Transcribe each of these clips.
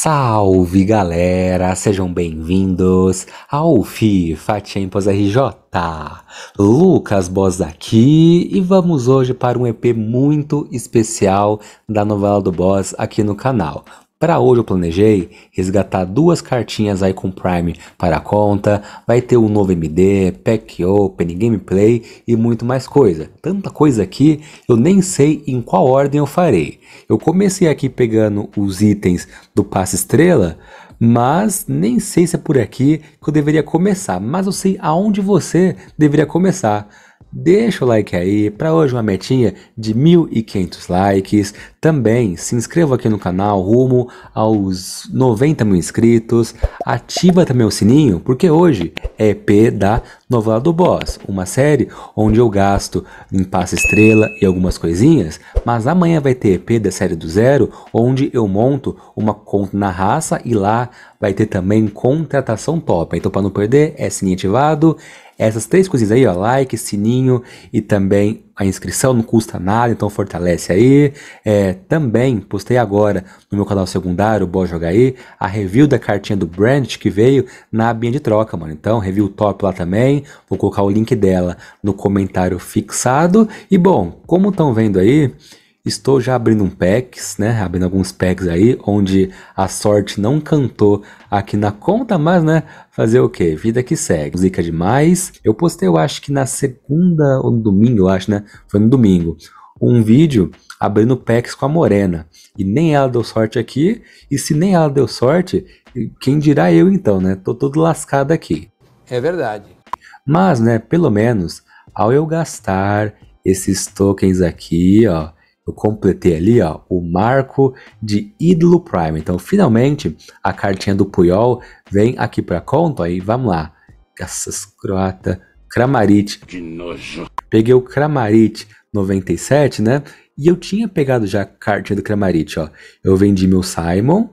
Salve galera, sejam bem-vindos ao FIFA Champions RJ. Lucas Boss aqui e vamos hoje para um EP muito especial da novela do Boss aqui no canal. Para hoje eu planejei resgatar duas cartinhas Icon Prime para a conta, vai ter um novo MD, Pack Open, Gameplay e muito mais coisa. Tanta coisa aqui, eu nem sei em qual ordem eu farei. Eu comecei aqui pegando os itens do Passe Estrela, mas nem sei se é por aqui que eu deveria começar, mas eu sei aonde você deveria começar. Deixa o like aí, para hoje uma metinha de 1.500 likes. Também se inscreva aqui no canal rumo aos 90 mil inscritos. Ativa também o sininho, porque hoje é EP da Novela do Boss, uma série onde eu gasto em passa estrela e algumas coisinhas, mas amanhã vai ter EP da série do zero, onde eu monto uma conta na raça e lá vai ter também contratação top. Então para não perder, é sininho ativado, essas três coisinhas aí, ó, like, sininho e também a inscrição, não custa nada, então fortalece aí. É, também postei agora no meu canal secundário, o Bora Jogar aí, a review da cartinha do Brandt que veio na abinha de troca, mano. Então, review top lá também, vou colocar o link dela no comentário fixado. E bom, como estão vendo aí, Estou já abrindo um packs, né? Abrindo alguns packs aí, onde a sorte não cantou aqui na conta, mas, né? Fazer o quê? Vida que segue. Música demais. Eu postei, eu acho que na segunda ou no domingo, eu acho, né? Foi no domingo. Um vídeo abrindo packs com a Morena. E nem ela deu sorte aqui. E se nem ela deu sorte, quem dirá eu então, né? Tô todo lascado aqui. É verdade. Mas, né? Pelo menos, ao eu gastar esses tokens aqui, ó eu completei ali ó, o marco de ídolo prime. Então, finalmente, a cartinha do Puyol vem aqui para conta. Aí, vamos lá. Essas croata, Kramaric. Que nojo. Peguei o Kramaric 97, né? E eu tinha pegado já a cartinha do Kramaric, ó. Eu vendi meu Simon.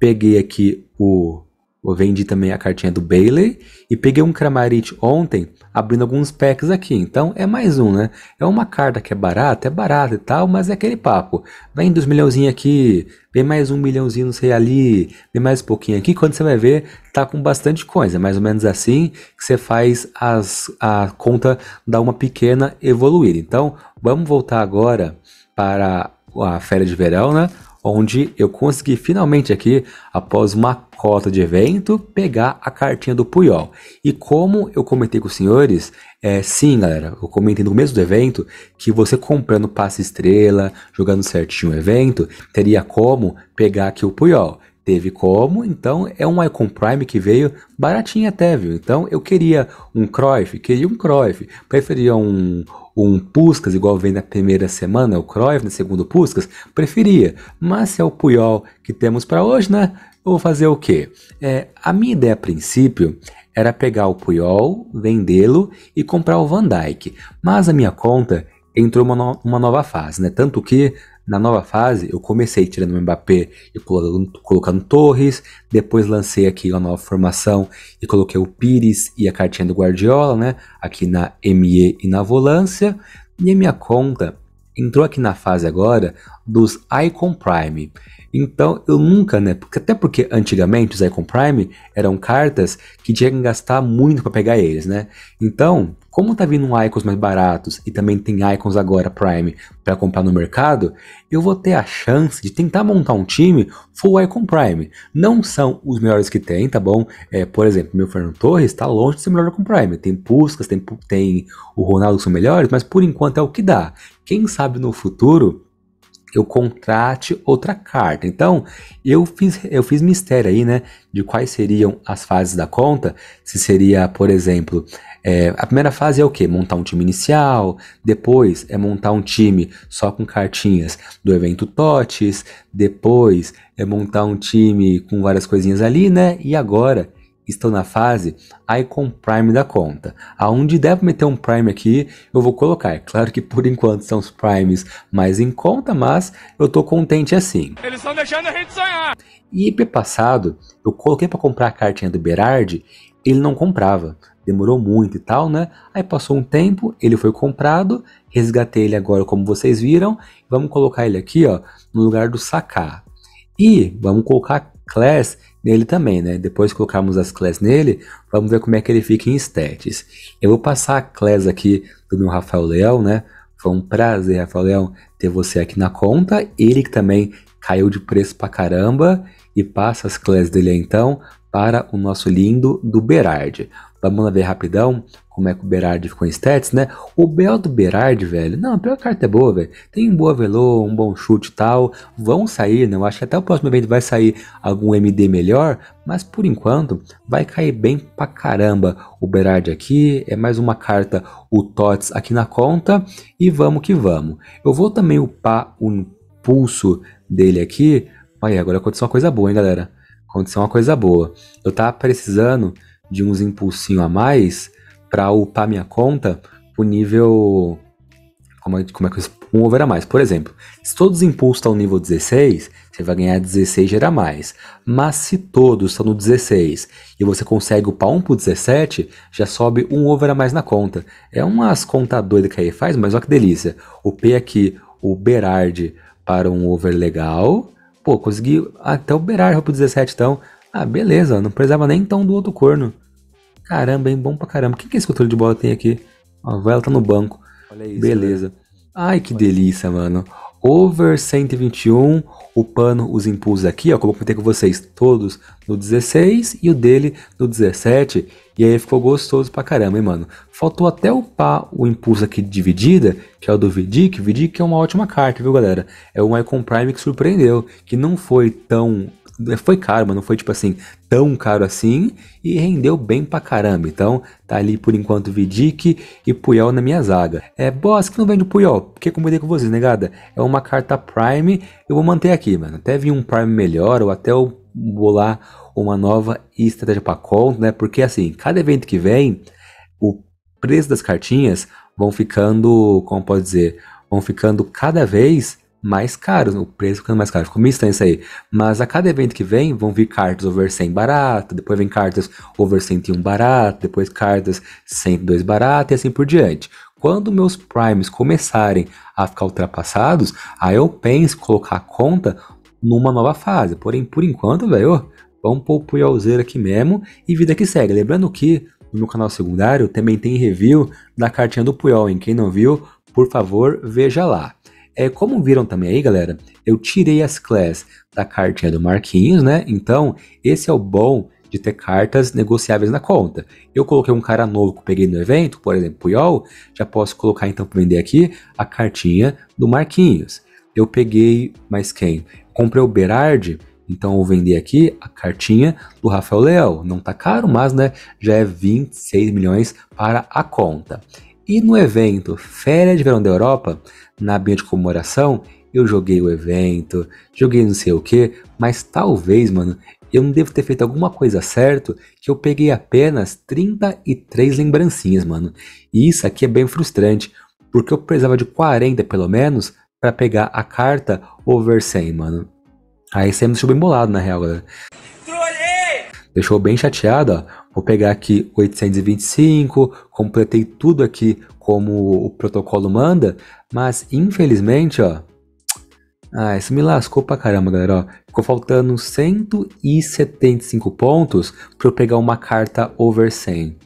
Peguei aqui o eu vendi também a cartinha do Bailey e peguei um Cramarit ontem, abrindo alguns packs aqui. Então é mais um, né? É uma carta que é barata, é barata e tal, mas é aquele papo. Vem dos milhãozinhos aqui, vem mais um milhãozinho, não sei, ali, vem mais um pouquinho aqui. Quando você vai ver, tá com bastante coisa. Mais ou menos assim que você faz as, a conta dar uma pequena evoluir. Então vamos voltar agora para a férias de verão, né? onde eu consegui finalmente aqui, após uma cota de evento, pegar a cartinha do Puyol. E como eu comentei com os senhores, é sim, galera, eu comentei no começo do evento que você comprando passe estrela, jogando certinho o evento, teria como pegar aqui o Puyol teve como, então é um Icon Prime que veio baratinho até, viu? Então eu queria um Cruyff, queria um Cruyff, preferia um, um Puskas, igual vem na primeira semana, o Cruyff, na segunda Puskas, preferia, mas se é o Puyol que temos para hoje, né? Eu vou fazer o quê? É, a minha ideia a princípio era pegar o Puyol, vendê-lo e comprar o Van Dyke, mas a minha conta entrou uma, no uma nova fase, né? Tanto que na nova fase, eu comecei tirando o Mbappé e colocando, colocando Torres, depois lancei aqui uma nova formação e coloquei o Pires e a cartinha do Guardiola, né? Aqui na ME e na volância. E a minha conta entrou aqui na fase agora dos Icon Prime. Então eu nunca, né? Porque, até porque antigamente os Icon Prime eram cartas que tinha que gastar muito para pegar eles, né? Então como tá vindo icons mais baratos e também tem icons agora Prime para comprar no mercado, eu vou ter a chance de tentar montar um time full icon Prime. Não são os melhores que tem, tá bom? É, por exemplo, meu Fernando Torres está longe de ser melhor com Prime. Tem Puskas, tem, tem o Ronaldo que são melhores, mas por enquanto é o que dá. Quem sabe no futuro eu contrate outra carta. Então, eu fiz, eu fiz mistério aí, né? De quais seriam as fases da conta. Se seria, por exemplo, é, a primeira fase é o quê? Montar um time inicial. Depois é montar um time só com cartinhas do evento TOTS. Depois é montar um time com várias coisinhas ali, né? E agora estão na fase Icon Prime da conta. Aonde deve meter um Prime aqui, eu vou colocar. É claro que por enquanto são os Primes mais em conta, mas eu tô contente assim. Eles estão deixando a gente sonhar! E IP passado, eu coloquei para comprar a cartinha do Berardi, ele não comprava. Demorou muito e tal, né? Aí passou um tempo, ele foi comprado, resgatei ele agora como vocês viram. Vamos colocar ele aqui, ó, no lugar do Saká. E vamos colocar Class nele também, né? Depois que colocarmos as classes nele, vamos ver como é que ele fica em stats. Eu vou passar a class aqui do meu Rafael Leão, né? Foi um prazer, Rafael Leão, ter você aqui na conta. Ele que também caiu de preço pra caramba e passa as classes dele então para o nosso lindo do Berardi. Vamos lá ver rapidão como é que o Berardi ficou em stats, né? O Bel do Berardi, velho. Não, a pior carta é boa, velho. Tem um boa velô, um bom chute e tal. Vão sair, né? Eu acho que até o próximo evento vai sair algum MD melhor. Mas por enquanto, vai cair bem pra caramba o Berardi aqui. É mais uma carta, o Tots aqui na conta. E vamos que vamos. Eu vou também upar o impulso dele aqui. Olha, agora aconteceu uma coisa boa, hein, galera? Aconteceu uma coisa boa. Eu tava precisando de uns impulsinho a mais para upar minha conta o nível. Como é, como é que eu, um over a mais? Por exemplo, se todos os impulsos estão no nível 16, você vai ganhar 16 gera mais. Mas se todos estão no 16 e você consegue upar um pro 17, já sobe um over a mais na conta. É umas contas doidas que aí faz, mas olha que delícia. o P aqui o Berard para um over legal. Pô, consegui até o Berard pro 17 então. Ah, beleza, não precisava nem então do outro corno. Caramba, hein? Bom pra caramba. O que, que é esse controle de bola tem aqui? Ó, vai, tá no banco. Olha isso. Beleza. Né? Ai, que Olha. delícia, mano. Over 121, upando os impulsos aqui, ó. Como eu comentei com vocês, todos no 16 e o dele no 17. E aí ficou gostoso pra caramba, hein, mano. Faltou até upar o impulso aqui de dividida, que é o do Vidic. Vidic é uma ótima carta, viu, galera? É o Icon Prime que surpreendeu, que não foi tão foi caro, mas não foi tipo assim tão caro assim e rendeu bem pra caramba. Então tá ali por enquanto Vidic e Puyol na minha zaga. É boss que não vende Puyol, porque combinei com vocês, negada. Né, é uma carta Prime, eu vou manter aqui, mano. Até vir um Prime melhor ou até eu bolar uma nova estratégia para conta, né? Porque assim, cada evento que vem, o preço das cartinhas vão ficando, como pode dizer, vão ficando cada vez mais caros, o preço ficando mais caro. Ficou meio estranho isso aí. Mas a cada evento que vem, vão vir cartas over 100 barato, depois vem cartas over 101 barato, depois cartas 102 barato e assim por diante. Quando meus primes começarem a ficar ultrapassados, aí eu penso colocar a conta numa nova fase. Porém, por enquanto, velho, vamos pôr o Puyolzeiro aqui mesmo e vida que segue. Lembrando que no meu canal secundário também tem review da cartinha do Puyol, em quem não viu, por favor, veja lá. É, como viram também aí, galera, eu tirei as classes da cartinha do Marquinhos, né? Então, esse é o bom de ter cartas negociáveis na conta. Eu coloquei um cara novo que eu peguei no evento, por exemplo, Puyol, já posso colocar então para vender aqui a cartinha do Marquinhos. Eu peguei mais quem? Comprei o Berardi, então vou vender aqui a cartinha do Rafael Leão. Não tá caro, mas né, já é 26 milhões para a conta. E no evento Férias de Verão da Europa, na Bia de Comemoração, eu joguei o evento, joguei não sei o que, mas talvez, mano, eu não devo ter feito alguma coisa certo que eu peguei apenas 33 lembrancinhas, mano. E isso aqui é bem frustrante, porque eu precisava de 40 pelo menos para pegar a carta over 100, mano. Aí sempre me bem bolado na real, galera deixou bem chateada, vou pegar aqui 825, completei tudo aqui como o protocolo manda, mas infelizmente, ó, ah, isso me lascou pra caramba, galera. Ó. Ficou faltando 175 pontos para eu pegar uma carta over 100.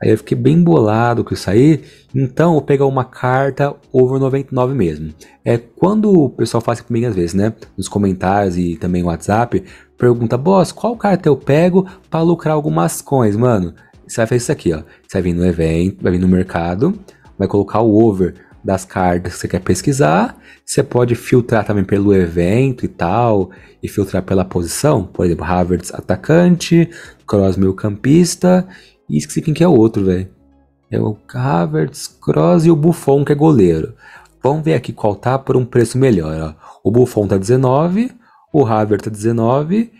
Aí eu fiquei bem bolado com isso aí. Então eu pegar uma carta over 99 mesmo. É quando o pessoal faz assim comigo às vezes, né? Nos comentários e também no WhatsApp, pergunta: "Boss, qual carta eu pego para lucrar algumas coins, mano?" Você vai fazer isso aqui, ó. Você vai vir no evento, vai vir no mercado, vai colocar o over das cartas que você quer pesquisar. Você pode filtrar também pelo evento e tal, e filtrar pela posição, por exemplo, Havertz atacante, Cross meio campista e esqueci quem que é o outro, velho. É o Havertz, Cross e o Buffon, que é goleiro. Vamos ver aqui qual tá por um preço melhor. Ó. O Buffon tá 19, o Havertz tá 19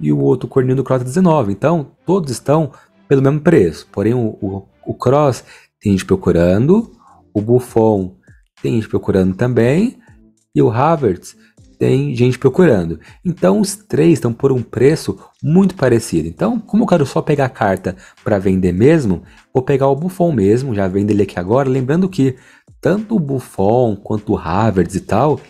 e o outro Corninho do Cross tá 19. Então, todos estão pelo mesmo preço. Porém, o, o, o tem gente procurando, o Buffon tem gente procurando também e o Havertz tem gente procurando. Então os três estão por um preço muito parecido. Então, como eu quero só pegar a carta para vender mesmo, vou pegar o Buffon mesmo, já vendo ele aqui agora. Lembrando que tanto o Buffon quanto o Havertz e tal,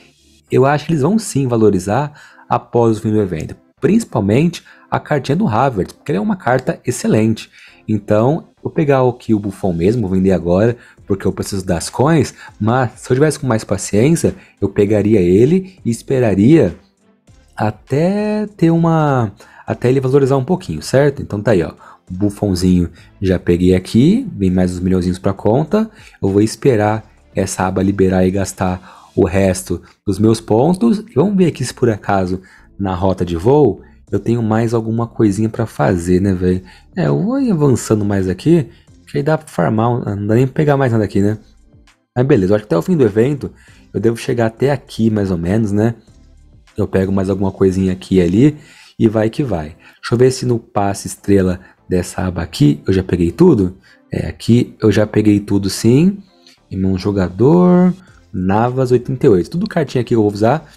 eu acho que eles vão sim valorizar após o fim do evento. Principalmente a cartinha do Havertz, porque ele é uma carta excelente. Então, vou pegar aqui o Buffon mesmo, vou vender agora porque eu preciso das coins, mas se eu tivesse com mais paciência, eu pegaria ele e esperaria até ter uma. até ele valorizar um pouquinho, certo? Então tá aí, ó. Bufonzinho já peguei aqui, vem mais uns milhãozinhos para conta. Eu vou esperar essa aba liberar e gastar o resto dos meus pontos. E vamos ver aqui se por acaso na rota de voo eu tenho mais alguma coisinha para fazer, né, velho? É, eu vou avançando mais aqui. Que aí dá pra farmar, não dá nem pra pegar mais nada aqui, né? Mas beleza, eu acho que até o fim do evento eu devo chegar até aqui mais ou menos, né? Eu pego mais alguma coisinha aqui e ali e vai que vai. Deixa eu ver se no passe estrela dessa aba aqui eu já peguei tudo. É, aqui eu já peguei tudo sim. Irmão jogador, Navas 88. Tudo cartinha aqui que eu vou usar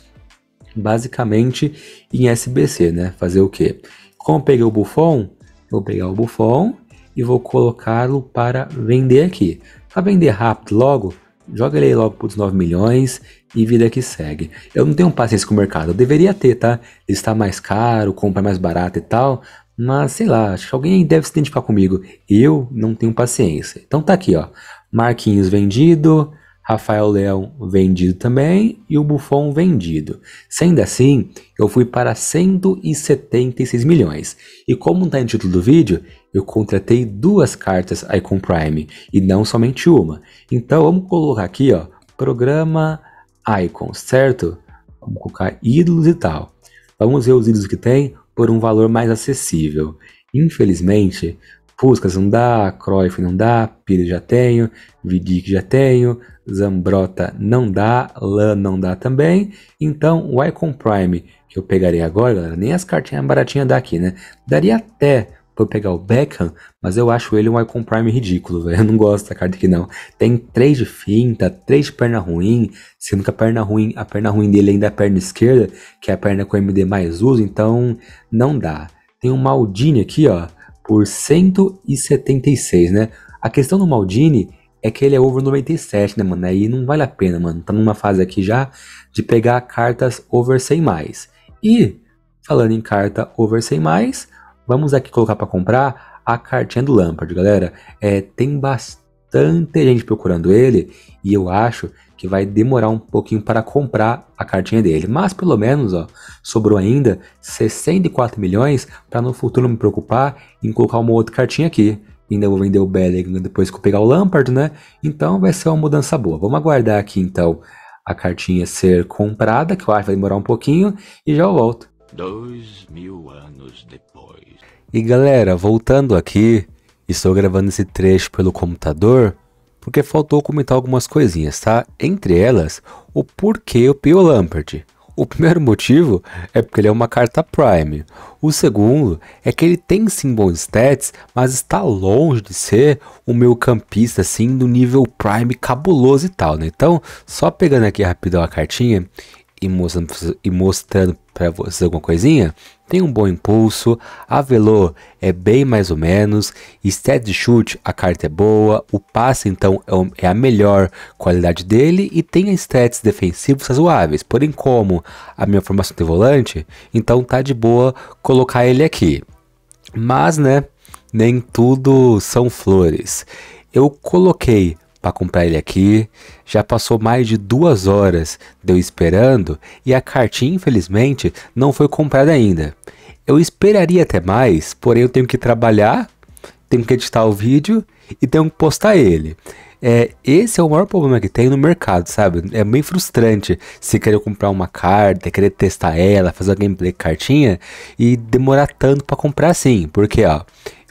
basicamente em SBC, né? Fazer o quê? Como peguei o Buffon, vou pegar o Buffon e vou colocá-lo para vender aqui. Para vender rápido logo, joga ele logo para os 9 milhões e vida que segue. Eu não tenho paciência com o mercado, eu deveria ter, tá? Ele está mais caro, compra é mais barato e tal, mas sei lá, acho que alguém deve se identificar comigo. Eu não tenho paciência. Então tá aqui, ó. Marquinhos vendido, Rafael Leão vendido também e o Buffon vendido. Sendo assim, eu fui para 176 milhões. E como está no título do vídeo, eu contratei duas cartas Icon Prime e não somente uma. Então vamos colocar aqui, ó, programa Icons, certo? Vamos colocar ídolos e tal. Vamos ver os ídolos que tem por um valor mais acessível. Infelizmente, Fuscas não dá, Cruyff não dá, Pires já tenho, Vidic já tenho, Zambrota não dá, Lan não dá também. Então o Icon Prime que eu pegaria agora, galera, nem as cartinhas baratinhas daqui, né? Daria até por pegar o Beckham, mas eu acho ele um Icon Prime ridículo, velho. Eu não gosto da carta aqui, não. Tem 3 de finta, 3 de perna ruim, sendo que a perna ruim, a perna ruim dele ainda é a perna esquerda, que é a perna que o MD mais usa, então não dá. Tem um Maldini aqui, ó, por 176, né? A questão do Maldini é que ele é over 97, né, mano? Aí não vale a pena, mano. Tá numa fase aqui já de pegar cartas over 100 mais. E, falando em carta over 100 mais, Vamos aqui colocar para comprar a cartinha do Lampard, galera. É, tem bastante gente procurando ele e eu acho que vai demorar um pouquinho para comprar a cartinha dele. Mas pelo menos, ó, sobrou ainda 64 milhões para no futuro não me preocupar em colocar uma outra cartinha aqui. Ainda vou vender o Bellingham depois que eu pegar o Lampard, né? Então vai ser uma mudança boa. Vamos aguardar aqui então a cartinha ser comprada, que eu acho que vai demorar um pouquinho, e já eu volto. Dois mil anos depois. E galera, voltando aqui, estou gravando esse trecho pelo computador porque faltou comentar algumas coisinhas, tá? Entre elas, o porquê o Pio Lampert. O primeiro motivo é porque ele é uma carta Prime. O segundo é que ele tem sim bons stats, mas está longe de ser o meu campista assim do nível Prime cabuloso e tal, né? Então, só pegando aqui rapidão a cartinha e mostrando, e mostrando para vocês alguma coisinha, tem um bom impulso, Avelô é bem mais ou menos, steady shoot, a carta é boa, o passe então é, é a melhor qualidade dele e tem stats defensivos razoáveis, porém como a minha formação de volante, então tá de boa colocar ele aqui. Mas né, nem tudo são flores. Eu coloquei para comprar ele aqui. Já passou mais de duas horas deu esperando e a cartinha, infelizmente, não foi comprada ainda. Eu esperaria até mais, porém eu tenho que trabalhar, tenho que editar o vídeo e tenho que postar ele. É, esse é o maior problema que tem no mercado, sabe? É bem frustrante se querer comprar uma carta, querer testar ela, fazer a gameplay cartinha e demorar tanto para comprar assim, porque ó,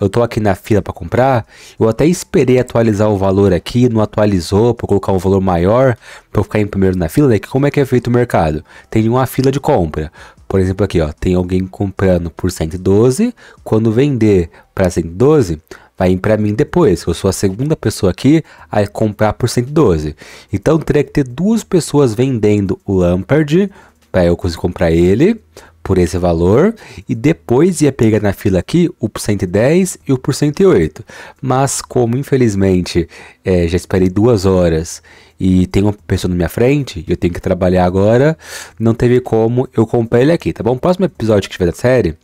eu tô aqui na fila para comprar, eu até esperei atualizar o valor aqui, não atualizou para colocar um valor maior, para ficar em primeiro na fila, né? como é que é feito o mercado? Tem uma fila de compra. Por exemplo, aqui, ó, tem alguém comprando por 112, quando vender para 112, vai ir para mim depois. Eu sou a segunda pessoa aqui a comprar por 112. Então teria que ter duas pessoas vendendo o Lampard para eu conseguir comprar ele, por esse valor e depois ia pegar na fila aqui o por 110 e o por 108. Mas como infelizmente é, já esperei duas horas e tem uma pessoa na minha frente e eu tenho que trabalhar agora, não teve como eu comprar ele aqui, tá bom? Próximo episódio que tiver da série,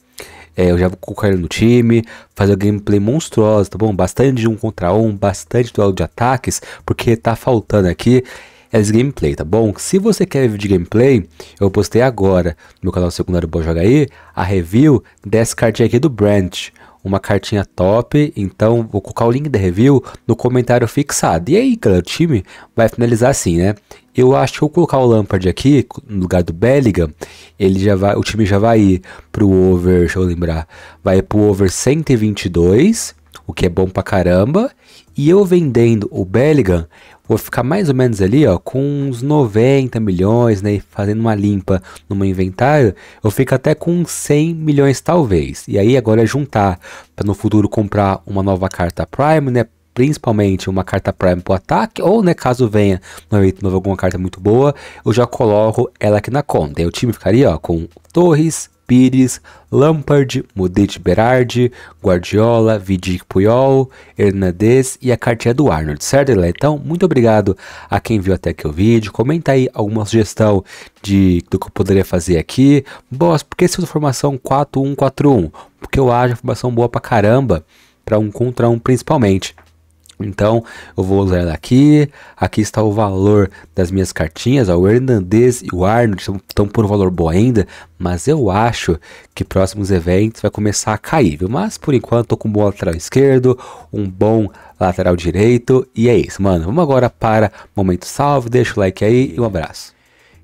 é, eu já vou colocar ele no time, fazer um gameplay monstruoso tá bom? Bastante de um contra um, bastante duelo de ataques, porque tá faltando aqui as é gameplay, tá bom? Se você quer vídeo de gameplay, eu postei agora no canal secundário Boa Joga aí a review dessa cartinha aqui do Branch uma cartinha top, então vou colocar o link da review no comentário fixado. E aí, galera, o time vai finalizar assim, né? Eu acho que eu colocar o Lampard aqui, no lugar do Bellingham, ele já vai, o time já vai ir pro over, deixa eu lembrar, vai pro over 122, o que é bom pra caramba. E eu vendendo o Bellingham, Vou ficar mais ou menos ali, ó, com uns 90 milhões, né, fazendo uma limpa no meu inventário, eu fico até com 100 milhões talvez. E aí agora é juntar para no futuro comprar uma nova carta Prime, né, principalmente uma carta Prime para o ataque, ou né, caso venha no evento novo alguma carta muito boa, eu já coloco ela aqui na conta. E o time ficaria ó, com torres, Pires, Lampard, Mudete Berardi, Guardiola, Vidic Puyol, Hernandez e a cartinha do Arnold, certo, Então, muito obrigado a quem viu até aqui o vídeo. Comenta aí alguma sugestão de, do que eu poderia fazer aqui. Boss, por que se usa formação 4-1-4-1? Porque eu acho a formação boa pra caramba, pra um contra um principalmente. Então, eu vou usar ela aqui. Aqui está o valor das minhas cartinhas. Ó, o Hernandez e o Arnold estão, por um valor bom ainda, mas eu acho que próximos eventos vai começar a cair, viu? Mas por enquanto, estou com um bom lateral esquerdo, um bom lateral direito. E é isso, mano. Vamos agora para momento salve. Deixa o like aí e um abraço.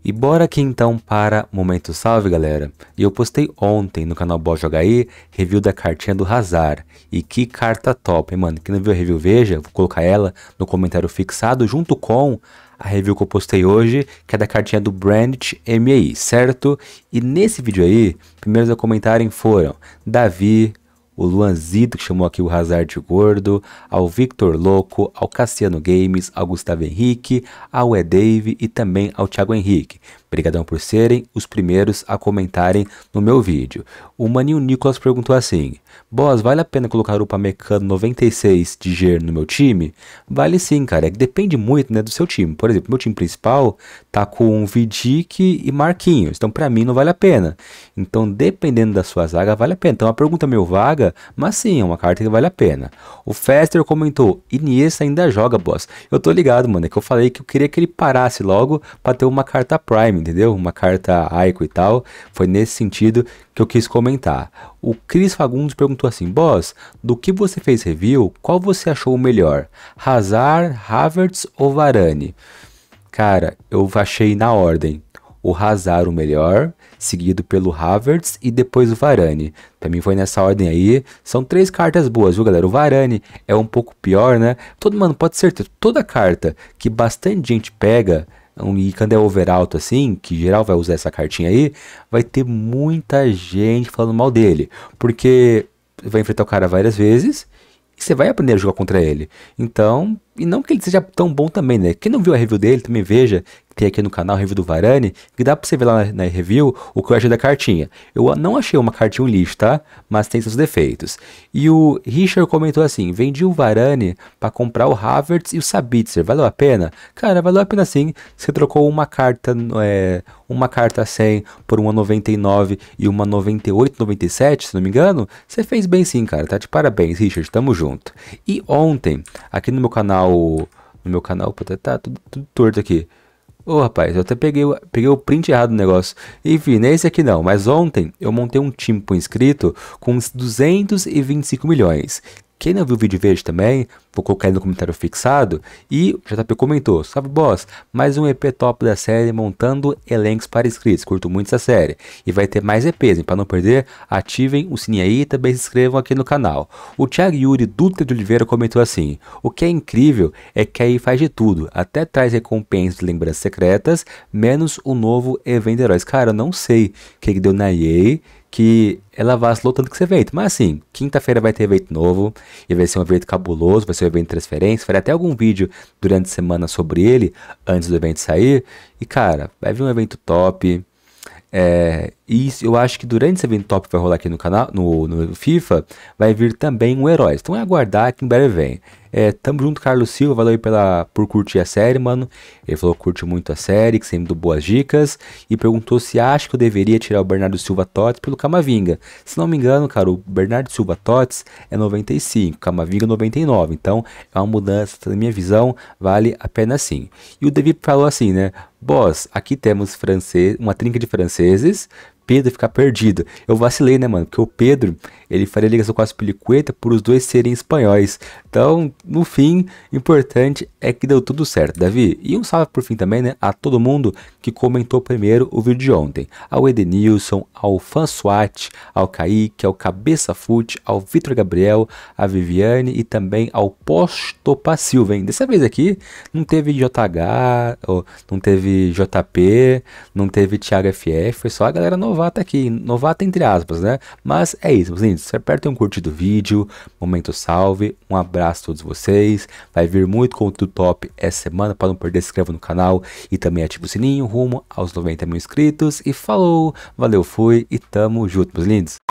E bora aqui então para Momento Salve, galera. E eu postei ontem no canal Bó Joga aí, review da cartinha do Hazard. E que carta top, hein, mano? Quem não viu a review, veja. Vou colocar ela no comentário fixado junto com a review que eu postei hoje, que é da cartinha do Brandt MAI, certo? E nesse vídeo aí, primeiros a comentarem foram Davi, o Luanzito, que chamou aqui o Hazard de gordo, ao Victor Louco, ao Cassiano Games, ao Gustavo Henrique, ao Dave e também ao Thiago Henrique. Obrigadão por serem os primeiros a comentarem no meu vídeo. O Maninho Nicolas perguntou assim: Boss, vale a pena colocar o Pamecano 96 de G no meu time? Vale sim, cara. É que depende muito né, do seu time. Por exemplo, meu time principal tá com Vidic e Marquinhos. Então, para mim, não vale a pena. Então, dependendo da sua zaga, vale a pena. Então, é a pergunta meio vaga, mas sim, é uma carta que vale a pena. O Fester comentou: Iniesta ainda joga, boss. Eu tô ligado, mano. É que eu falei que eu queria que ele parasse logo para ter uma carta Prime entendeu? Uma carta aico e tal. Foi nesse sentido que eu quis comentar. O Cris Fagundes perguntou assim: Boss, do que você fez review, qual você achou o melhor? Hazard, Havertz ou Varane? Cara, eu achei na ordem. O Hazard o melhor, seguido pelo Havertz e depois o Varane. Pra mim foi nessa ordem aí. São três cartas boas, viu, galera? O Varane é um pouco pior, né? Todo, mano, pode ser. Toda carta que bastante gente pega então, e quando é overalto assim, que geral vai usar essa cartinha aí, vai ter muita gente falando mal dele. Porque vai enfrentar o cara várias vezes e você vai aprender a jogar contra ele. Então, e não que ele seja tão bom também, né? Quem não viu a review dele, também veja. Tem aqui no canal a review do Varane, que dá pra você ver lá na, na review o que eu achei da cartinha. Eu não achei uma cartinha um lixo, tá? Mas tem seus defeitos. E o Richard comentou assim: vendi o Varane para comprar o Havertz e o Sabitzer. Valeu a pena? Cara, valeu a pena sim. Você trocou uma carta, é, uma carta 100 por uma 99 e uma 98, 97, se não me engano. Você fez bem sim, cara. Tá de parabéns, Richard. Tamo junto. E ontem, aqui no meu canal, canal. No meu canal, puta, tá tudo, tudo torto aqui. Ô oh, rapaz, eu até peguei, peguei o print errado do negócio. Enfim, nem esse aqui não, mas ontem eu montei um time por inscrito com 225 milhões. Quem não viu o vídeo veja também, vou colocar aí no comentário fixado. E o JP comentou, sabe, boss, mais um EP top da série montando elencos para inscritos, curto muito essa série. E vai ter mais EPs, hein? para não perder, ativem o sininho aí e também se inscrevam aqui no canal. O Thiago Yuri Dutra de Oliveira comentou assim, o que é incrível é que aí faz de tudo, até traz recompensas de lembranças secretas, menos o novo evento heróis. Cara, eu não sei o que, que deu na EA, que ela vacilou tanto que esse evento. Mas assim, quinta-feira vai ter evento novo, e vai ser um evento cabuloso, vai ser um evento de transferência. Farei até algum vídeo durante a semana sobre ele, antes do evento sair. E cara, vai vir um evento top. É, e isso, eu acho que durante esse evento top que vai rolar aqui no canal, no, no FIFA, vai vir também um herói. Então é aguardar que em breve vem. É, tamo junto, Carlos Silva. Valeu aí pela, por curtir a série, mano. Ele falou que curte muito a série, que sempre deu boas dicas. E perguntou se acha que eu deveria tirar o Bernardo Silva Tots pelo Camavinga. Se não me engano, cara, o Bernardo Silva Tots é 95, Camavinga 99. Então é uma mudança, na minha visão, vale a pena sim. E o David falou assim, né? Boss, aqui temos francês, uma trinca de franceses, Pedro ficar perdido. Eu vacilei, né, mano? Porque o Pedro, ele faria ligação com as Pelicueta por os dois serem espanhóis. Então, no fim, importante é que deu tudo certo, Davi. E um salve por fim também, né, a todo mundo que comentou primeiro o vídeo de ontem. Ao Edenilson, ao Fansuat, ao Kaique, ao Cabeça Fute, ao Vitor Gabriel, a Viviane e também ao Postopa Silva, hein? Dessa vez aqui não teve JH, não teve JP, não teve Thiago FF, foi só a galera novata aqui, novata entre aspas, né? Mas é isso, meus lindos se apertem um curtir do vídeo, momento salve, um abraço a todos vocês. Vai vir muito conteúdo top essa semana, para não perder, se inscreva no canal e também ative o sininho rumo aos 90 mil inscritos. E falou, valeu, fui e tamo junto, meus lindos.